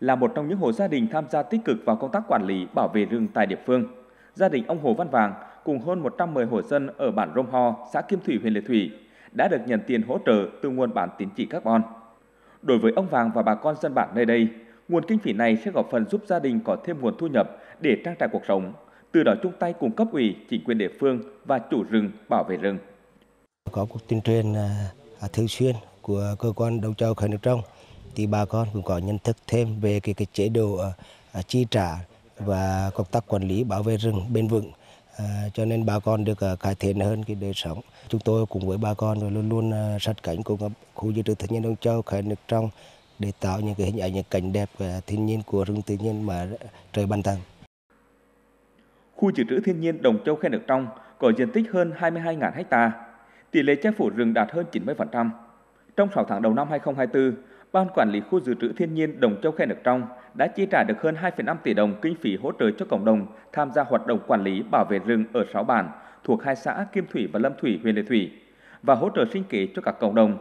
là một trong những hộ gia đình tham gia tích cực vào công tác quản lý bảo vệ rừng tại địa phương. Gia đình ông Hồ Văn Vàng cùng hơn 110 hộ dân ở bản Rôm Ho, xã Kim Thủy, huyện Lệ Thủy đã được nhận tiền hỗ trợ từ nguồn bản tín chỉ carbon. Đối với ông Vàng và bà con dân bản nơi đây, nguồn kinh phí này sẽ góp phần giúp gia đình có thêm nguồn thu nhập để trang trải cuộc sống, từ đó chung tay cùng cấp ủy, chính quyền địa phương và chủ rừng bảo vệ rừng. Có cuộc tuyên truyền à, à, thường xuyên của cơ quan đầu trâu khởi nghiệp trong thì bà con cũng có nhận thức thêm về cái, cái chế độ uh, chi trả và công tác quản lý bảo vệ rừng bền vững À, cho nên bà con được uh, cải thiện hơn cái đời sống. Chúng tôi cùng với bà con luôn luôn uh, sát cánh cùng khu dự trữ thiên nhiên Đông Châu khai nước trong để tạo những cái hình ảnh những cảnh đẹp uh, thiên nhiên của rừng tự nhiên mà trời ban tặng. Khu dự trữ thiên nhiên Đồng Châu khai nước trong có diện tích hơn 22.000 ha, tỷ lệ che phủ rừng đạt hơn 90%. Trong 6 tháng đầu năm 2024, Ban Quản lý Khu Dự trữ Thiên nhiên Đồng Châu Khe Nước Trong đã chi trả được hơn 2,5 tỷ đồng kinh phí hỗ trợ cho cộng đồng tham gia hoạt động quản lý bảo vệ rừng ở 6 bản thuộc hai xã Kim Thủy và Lâm Thủy, huyện Lệ Thủy và hỗ trợ sinh kế cho các cộng đồng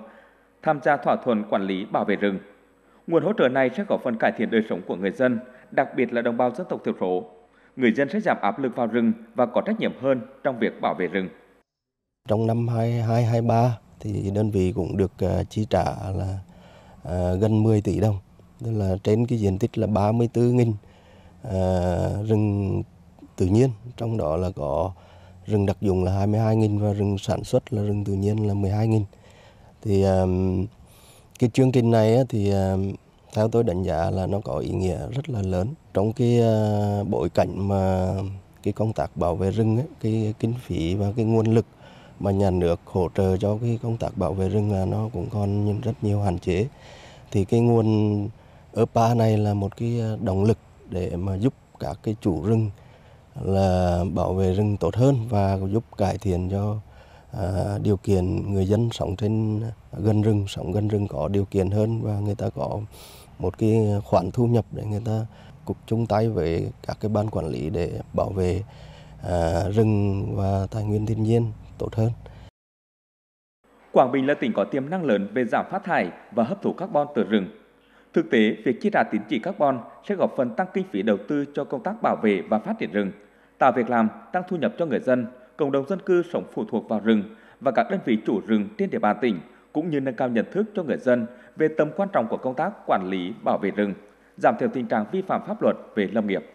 tham gia thỏa thuận quản lý bảo vệ rừng. Nguồn hỗ trợ này sẽ góp phần cải thiện đời sống của người dân, đặc biệt là đồng bào dân tộc thiểu số. Người dân sẽ giảm áp lực vào rừng và có trách nhiệm hơn trong việc bảo vệ rừng. Trong năm 2023 thì đơn vị cũng được ờ, chi trả là Ờ, gần 10 tỷ đồng tức là trên cái diện tích là 34.000 à, ờ, rừng tự nhiên trong đó là có rừng đặc dụng là 22.000 và rừng sản xuất là rừng tự nhiên là 12.000 thì à, cái chương trình này á, thì à, theo tôi đánh giá là nó có ý nghĩa rất là lớn trong cái à, bối cảnh mà cái công tác bảo vệ rừng ấy, cái kinh phí và cái nguồn lực mà nhà nước hỗ trợ cho cái công tác bảo vệ rừng là nó cũng còn rất nhiều hạn chế thì cái nguồn EPA này là một cái à, động lực để mà giúp các cái chủ rừng là bảo vệ rừng tốt hơn và giúp cải thiện cho à, điều kiện người dân sống trên gần rừng sống gần rừng có điều kiện hơn và người ta có một cái khoản thu nhập để người ta cùng chung tay với các cái ban quản lý để bảo vệ à, rừng và tài nguyên thiên nhiên tốt hơn. Quảng Bình là tỉnh có tiềm năng lớn về giảm phát thải và hấp thụ carbon từ rừng. Thực tế, việc chi trả tín chỉ carbon sẽ góp phần tăng kinh phí đầu tư cho công tác bảo vệ và phát triển rừng, tạo việc làm, tăng thu nhập cho người dân, cộng đồng dân cư sống phụ thuộc vào rừng và các đơn vị chủ rừng trên địa bàn tỉnh cũng như nâng cao nhận thức cho người dân về tầm quan trọng của công tác quản lý bảo vệ rừng, giảm thiểu tình trạng vi phạm pháp luật về lâm nghiệp.